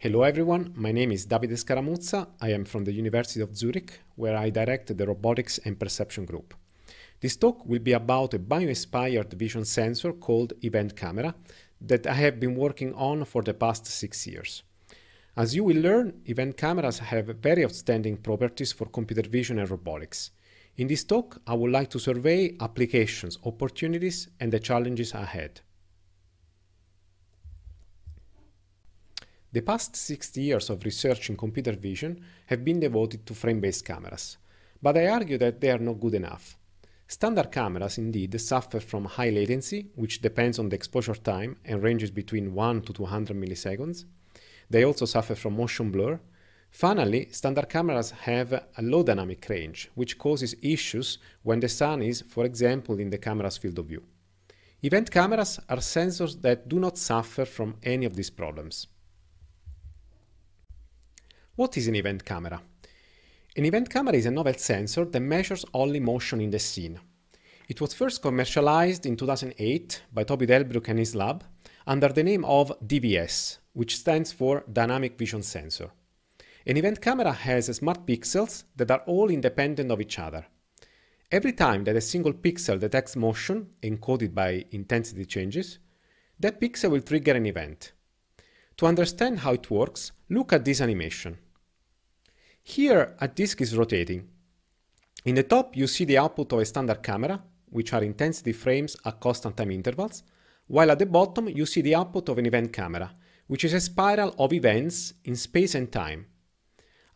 Hello everyone, my name is Davide Scaramuzza. I am from the University of Zurich, where I direct the Robotics and Perception Group. This talk will be about a bio-inspired vision sensor called Event Camera that I have been working on for the past six years. As you will learn, event cameras have very outstanding properties for computer vision and robotics. In this talk, I would like to survey applications, opportunities, and the challenges ahead. The past 60 years of research in computer vision have been devoted to frame-based cameras, but I argue that they are not good enough. Standard cameras indeed suffer from high latency, which depends on the exposure time and ranges between 1 to 200 milliseconds. They also suffer from motion blur. Finally, standard cameras have a low dynamic range, which causes issues when the sun is, for example, in the camera's field of view. Event cameras are sensors that do not suffer from any of these problems. What is an event camera? An event camera is a novel sensor that measures only motion in the scene. It was first commercialized in 2008 by Toby Delbruck and his lab under the name of DVS, which stands for Dynamic Vision Sensor. An event camera has smart pixels that are all independent of each other. Every time that a single pixel detects motion, encoded by intensity changes, that pixel will trigger an event. To understand how it works, look at this animation. Here, a disk is rotating. In the top, you see the output of a standard camera, which are intensity frames at constant time intervals, while at the bottom you see the output of an event camera, which is a spiral of events in space and time.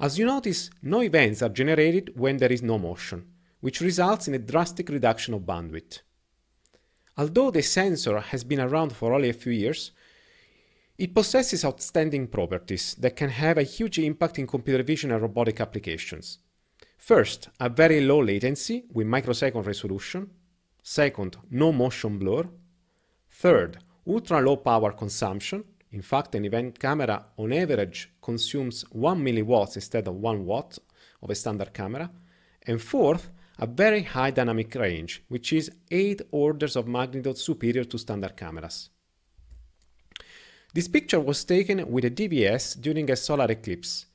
As you notice, no events are generated when there is no motion, which results in a drastic reduction of bandwidth. Although the sensor has been around for only a few years, it possesses outstanding properties that can have a huge impact in computer vision and robotic applications. First, a very low latency with microsecond resolution. Second, no motion blur. Third, ultra-low power consumption. In fact, an event camera on average consumes 1 milliwatt instead of 1 watt of a standard camera. And fourth, a very high dynamic range, which is 8 orders of magnitude superior to standard cameras. This picture was taken with a DVS during a solar eclipse.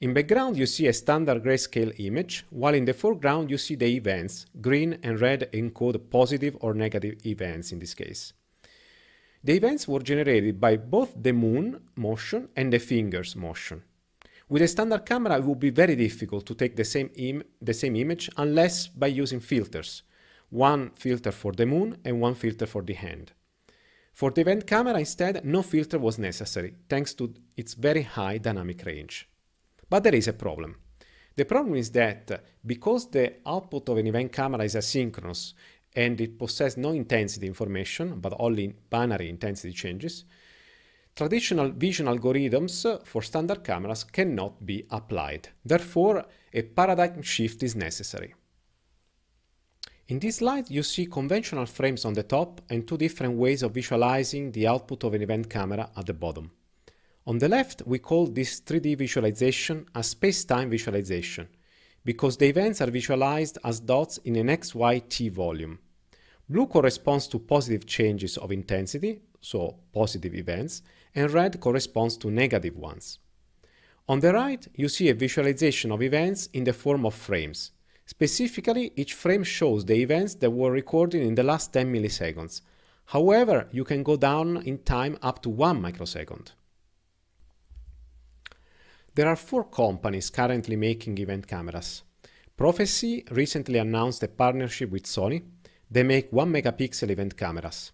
In background you see a standard grayscale image, while in the foreground you see the events, green and red encode positive or negative events in this case. The events were generated by both the moon motion and the fingers motion. With a standard camera it would be very difficult to take the same, Im the same image unless by using filters, one filter for the moon and one filter for the hand. For the event camera instead, no filter was necessary, thanks to its very high dynamic range. But there is a problem. The problem is that uh, because the output of an event camera is asynchronous and it possesses no intensity information, but only binary intensity changes, traditional vision algorithms uh, for standard cameras cannot be applied. Therefore, a paradigm shift is necessary. In this slide, you see conventional frames on the top and two different ways of visualizing the output of an event camera at the bottom. On the left, we call this 3D visualization a space-time visualization, because the events are visualized as dots in an XYT volume. Blue corresponds to positive changes of intensity, so positive events, and red corresponds to negative ones. On the right, you see a visualization of events in the form of frames, Specifically, each frame shows the events that were recorded in the last 10 milliseconds. However, you can go down in time up to 1 microsecond. There are four companies currently making event cameras. Prophecy recently announced a partnership with Sony. They make 1 megapixel event cameras.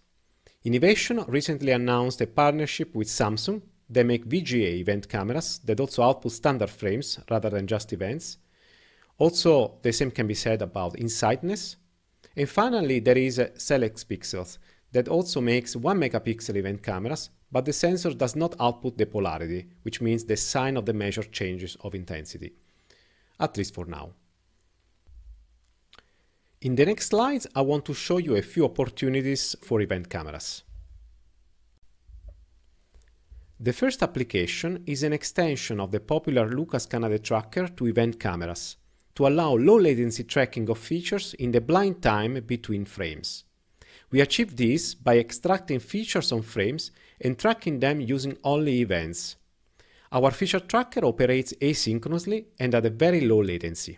Innovation recently announced a partnership with Samsung. They make VGA event cameras that also output standard frames rather than just events. Also, the same can be said about insightness. And finally, there is Celex pixels that also makes 1 megapixel event cameras, but the sensor does not output the polarity, which means the sign of the measured changes of intensity, at least for now. In the next slides, I want to show you a few opportunities for event cameras. The first application is an extension of the popular Lucas Canade tracker to event cameras, to allow low latency tracking of features in the blind time between frames. We achieve this by extracting features on frames and tracking them using only events. Our feature tracker operates asynchronously and at a very low latency.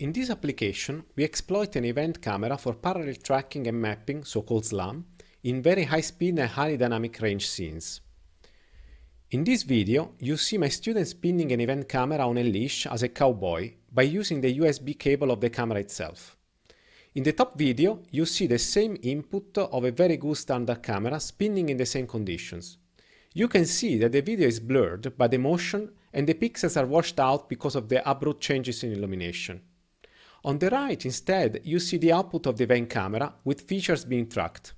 In this application, we exploit an event camera for parallel tracking and mapping, so-called SLAM, in very high speed and highly dynamic range scenes. In this video, you see my student spinning an event camera on a leash as a cowboy by using the USB cable of the camera itself. In the top video, you see the same input of a very good standard camera spinning in the same conditions. You can see that the video is blurred by the motion and the pixels are washed out because of the abrupt changes in illumination. On the right, instead, you see the output of the event camera with features being tracked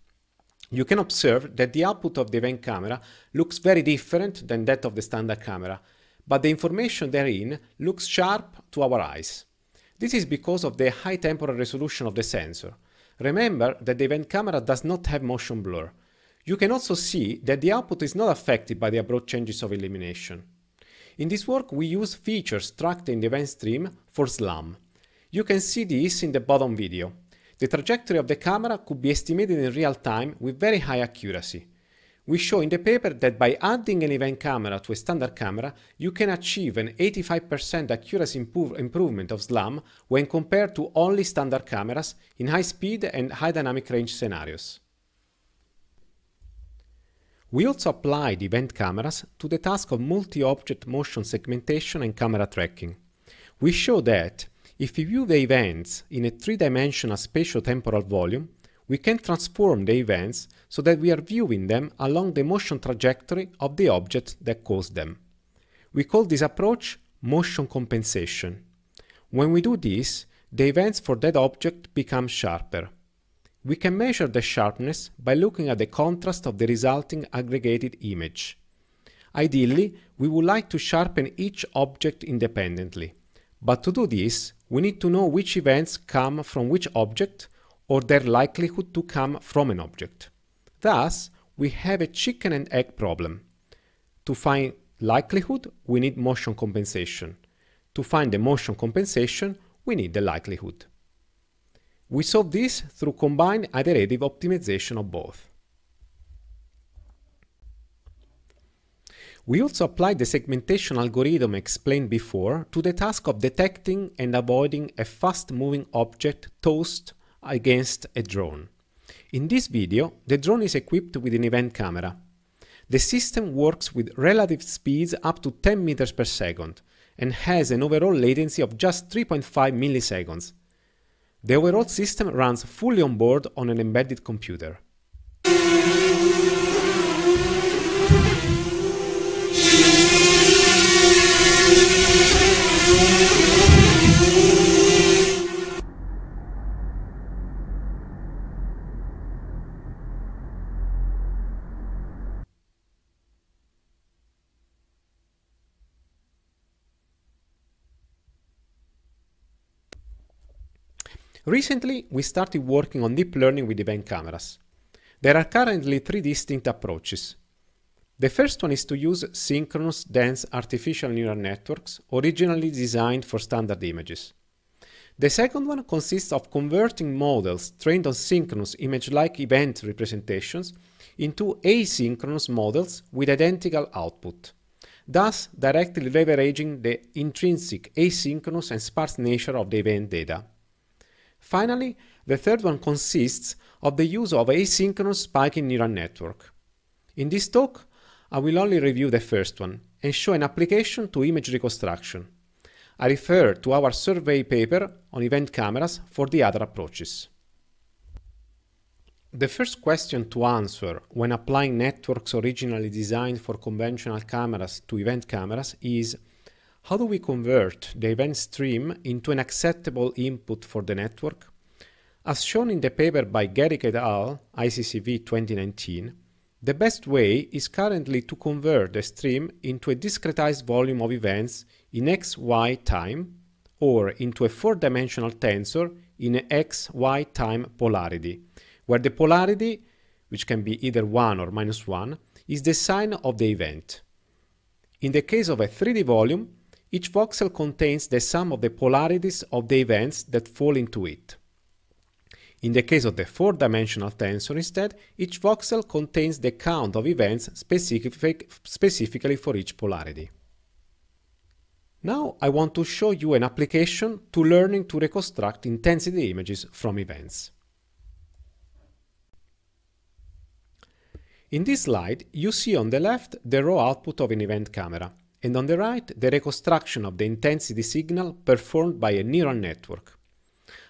you can observe that the output of the event camera looks very different than that of the standard camera, but the information therein looks sharp to our eyes. This is because of the high temporal resolution of the sensor. Remember that the event camera does not have motion blur. You can also see that the output is not affected by the abrupt changes of illumination. In this work we use features tracked in the event stream for SLAM. You can see this in the bottom video. The trajectory of the camera could be estimated in real time with very high accuracy. We show in the paper that by adding an event camera to a standard camera, you can achieve an 85% accuracy improvement of SLAM when compared to only standard cameras in high speed and high dynamic range scenarios. We also applied event cameras to the task of multi-object motion segmentation and camera tracking. We show that if we view the events in a three-dimensional spatio-temporal volume, we can transform the events so that we are viewing them along the motion trajectory of the object that caused them. We call this approach motion compensation. When we do this, the events for that object become sharper. We can measure the sharpness by looking at the contrast of the resulting aggregated image. Ideally, we would like to sharpen each object independently. But to do this, we need to know which events come from which object or their likelihood to come from an object. Thus, we have a chicken and egg problem. To find likelihood, we need motion compensation. To find the motion compensation, we need the likelihood. We solve this through combined iterative optimization of both. We also applied the segmentation algorithm explained before to the task of detecting and avoiding a fast-moving object tossed against a drone. In this video, the drone is equipped with an event camera. The system works with relative speeds up to 10 meters per second and has an overall latency of just 3.5 milliseconds. The overall system runs fully on board on an embedded computer. Recently, we started working on deep learning with event cameras. There are currently three distinct approaches. The first one is to use synchronous dense artificial neural networks originally designed for standard images. The second one consists of converting models trained on synchronous image-like event representations into asynchronous models with identical output, thus directly leveraging the intrinsic asynchronous and sparse nature of the event data. Finally, the third one consists of the use of asynchronous spiking neural network. In this talk, I will only review the first one and show an application to image reconstruction. I refer to our survey paper on event cameras for the other approaches. The first question to answer when applying networks originally designed for conventional cameras to event cameras is how do we convert the event stream into an acceptable input for the network? As shown in the paper by Garrick et al., ICCV 2019, the best way is currently to convert the stream into a discretized volume of events in x, y time or into a four-dimensional tensor in x, y time polarity, where the polarity, which can be either 1 or minus 1, is the sign of the event. In the case of a 3D volume, each voxel contains the sum of the polarities of the events that fall into it. In the case of the four-dimensional tensor, instead, each voxel contains the count of events specific, specifically for each polarity. Now I want to show you an application to learning to reconstruct intensity images from events. In this slide, you see on the left the raw output of an event camera and on the right, the reconstruction of the intensity signal performed by a neural network.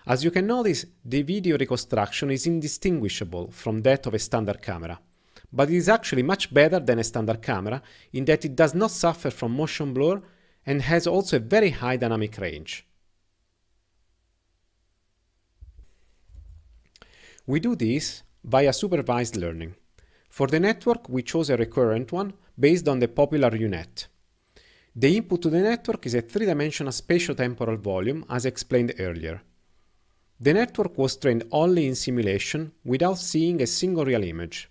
As you can notice, the video reconstruction is indistinguishable from that of a standard camera, but it is actually much better than a standard camera in that it does not suffer from motion blur and has also a very high dynamic range. We do this via supervised learning. For the network, we chose a recurrent one based on the popular UNET. The input to the network is a three-dimensional spatio-temporal volume, as explained earlier. The network was trained only in simulation without seeing a single real image.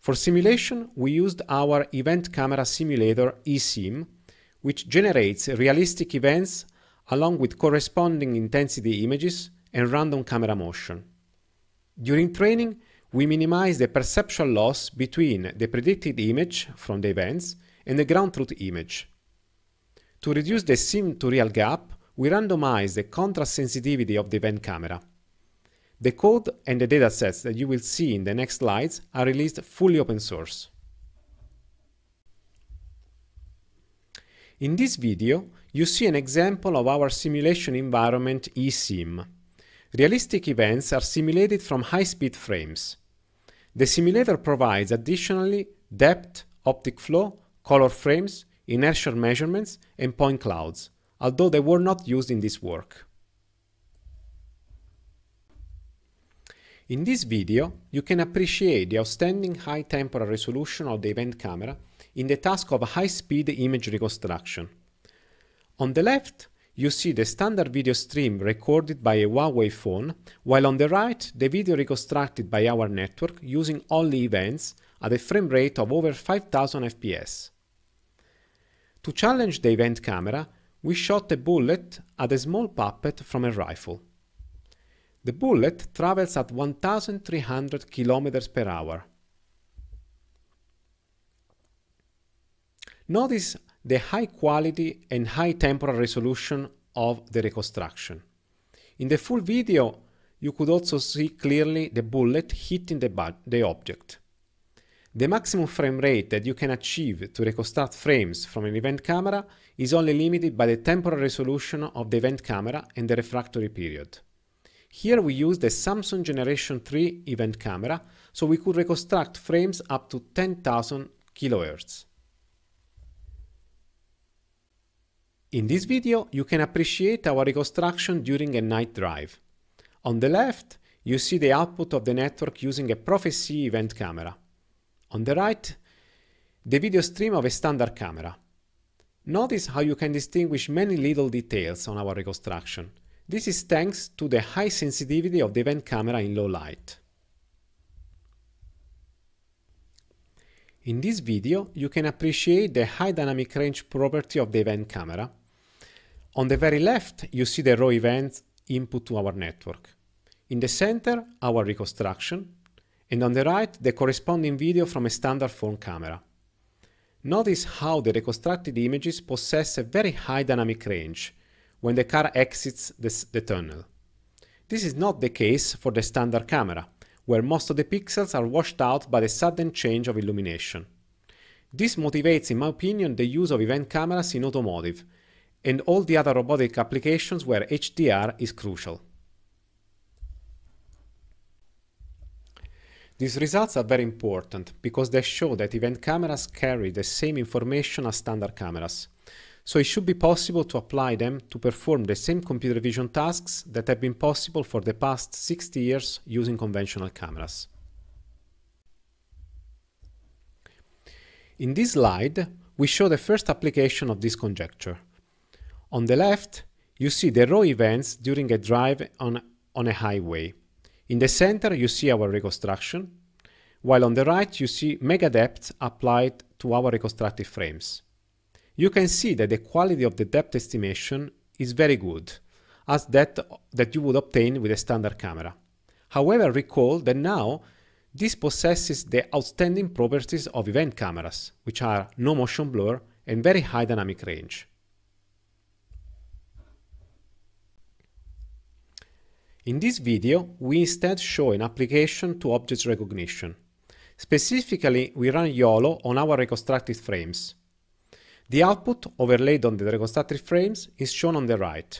For simulation, we used our event camera simulator eSIM, which generates realistic events along with corresponding intensity images and random camera motion. During training, we minimize the perceptual loss between the predicted image from the events and the ground truth image. To reduce the sim to real gap, we randomize the contrast sensitivity of the event camera. The code and the datasets that you will see in the next slides are released fully open source. In this video, you see an example of our simulation environment eSIM. Realistic events are simulated from high-speed frames. The simulator provides additionally depth, optic flow, color frames, inertial measurements, and point clouds, although they were not used in this work. In this video, you can appreciate the outstanding high temporal resolution of the event camera in the task of high-speed image reconstruction. On the left, you see the standard video stream recorded by a Huawei phone, while on the right, the video reconstructed by our network using only events at a frame rate of over 5000 FPS. To challenge the event camera, we shot a bullet at a small puppet from a rifle. The bullet travels at 1300 km per hour. Notice the high quality and high temporal resolution of the reconstruction. In the full video, you could also see clearly the bullet hitting the, the object. The maximum frame rate that you can achieve to reconstruct frames from an event camera is only limited by the temporal resolution of the event camera and the refractory period. Here we use the Samsung Generation 3 event camera, so we could reconstruct frames up to 10,000 kHz. In this video, you can appreciate our reconstruction during a night drive. On the left, you see the output of the network using a Prophecy event camera. On the right, the video stream of a standard camera. Notice how you can distinguish many little details on our reconstruction. This is thanks to the high sensitivity of the event camera in low light. In this video, you can appreciate the high dynamic range property of the event camera. On the very left, you see the raw events input to our network. In the center, our reconstruction, and on the right the corresponding video from a standard phone camera. Notice how the reconstructed images possess a very high dynamic range when the car exits this, the tunnel. This is not the case for the standard camera, where most of the pixels are washed out by the sudden change of illumination. This motivates, in my opinion, the use of event cameras in automotive and all the other robotic applications where HDR is crucial. These results are very important because they show that event cameras carry the same information as standard cameras. So it should be possible to apply them to perform the same computer vision tasks that have been possible for the past 60 years using conventional cameras. In this slide, we show the first application of this conjecture. On the left, you see the raw events during a drive on, on a highway. In the center, you see our reconstruction, while on the right, you see mega depth applied to our reconstructed frames. You can see that the quality of the depth estimation is very good, as that that you would obtain with a standard camera. However, recall that now this possesses the outstanding properties of event cameras, which are no motion blur and very high dynamic range. In this video, we instead show an application to object recognition. Specifically, we run YOLO on our reconstructed frames. The output overlaid on the reconstructed frames is shown on the right.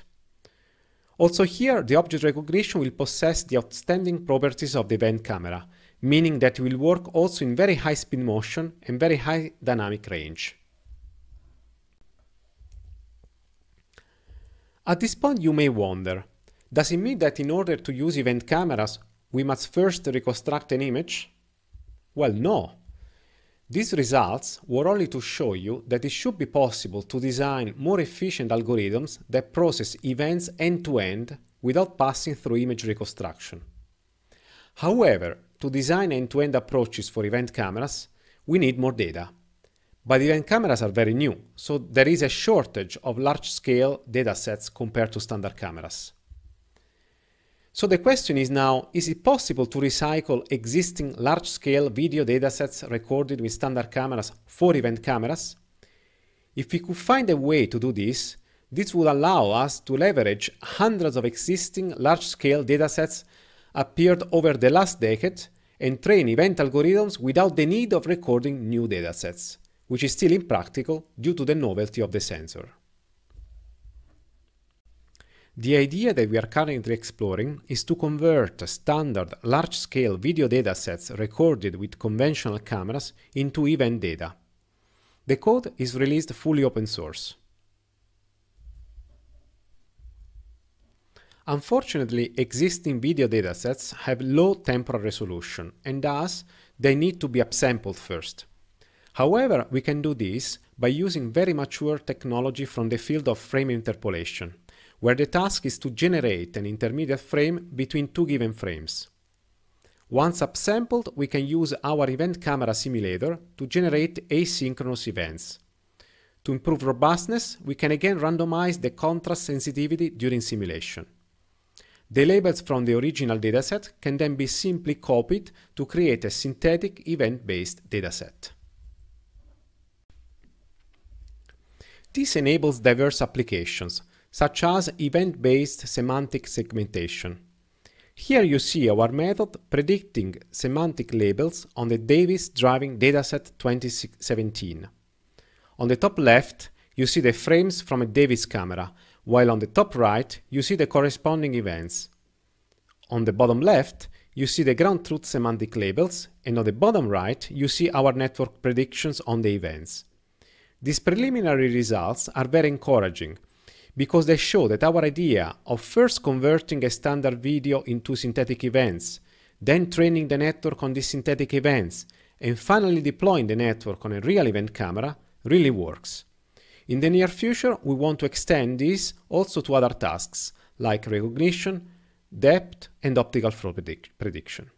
Also here, the object recognition will possess the outstanding properties of the event camera, meaning that it will work also in very high speed motion and very high dynamic range. At this point you may wonder, does it mean that in order to use event cameras, we must first reconstruct an image? Well, no. These results were only to show you that it should be possible to design more efficient algorithms that process events end-to-end -end without passing through image reconstruction. However, to design end-to-end -end approaches for event cameras, we need more data. But event cameras are very new, so there is a shortage of large-scale datasets compared to standard cameras. So the question is now, is it possible to recycle existing large-scale video datasets recorded with standard cameras for event cameras? If we could find a way to do this, this would allow us to leverage hundreds of existing large-scale datasets appeared over the last decade and train event algorithms without the need of recording new datasets, which is still impractical due to the novelty of the sensor. The idea that we are currently exploring is to convert standard large-scale video datasets recorded with conventional cameras into event data. The code is released fully open source. Unfortunately, existing video datasets have low temporal resolution and thus they need to be upsampled first. However, we can do this by using very mature technology from the field of frame interpolation where the task is to generate an intermediate frame between two given frames. Once upsampled, we can use our event camera simulator to generate asynchronous events. To improve robustness, we can again randomize the contrast sensitivity during simulation. The labels from the original dataset can then be simply copied to create a synthetic event-based dataset. This enables diverse applications, such as event-based semantic segmentation. Here you see our method predicting semantic labels on the Davis driving dataset 2017. On the top left, you see the frames from a Davis camera, while on the top right, you see the corresponding events. On the bottom left, you see the ground truth semantic labels, and on the bottom right, you see our network predictions on the events. These preliminary results are very encouraging, because they show that our idea of first converting a standard video into synthetic events, then training the network on these synthetic events, and finally deploying the network on a real event camera really works. In the near future, we want to extend this also to other tasks like recognition, depth, and optical flow prediction.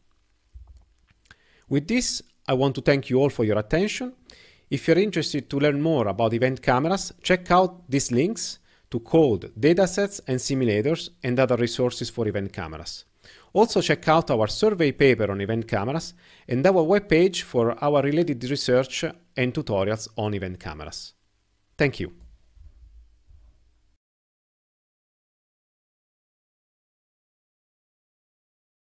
With this, I want to thank you all for your attention. If you're interested to learn more about event cameras, check out these links to code, datasets and simulators and other resources for event cameras. Also check out our survey paper on event cameras and our webpage for our related research and tutorials on event cameras. Thank you.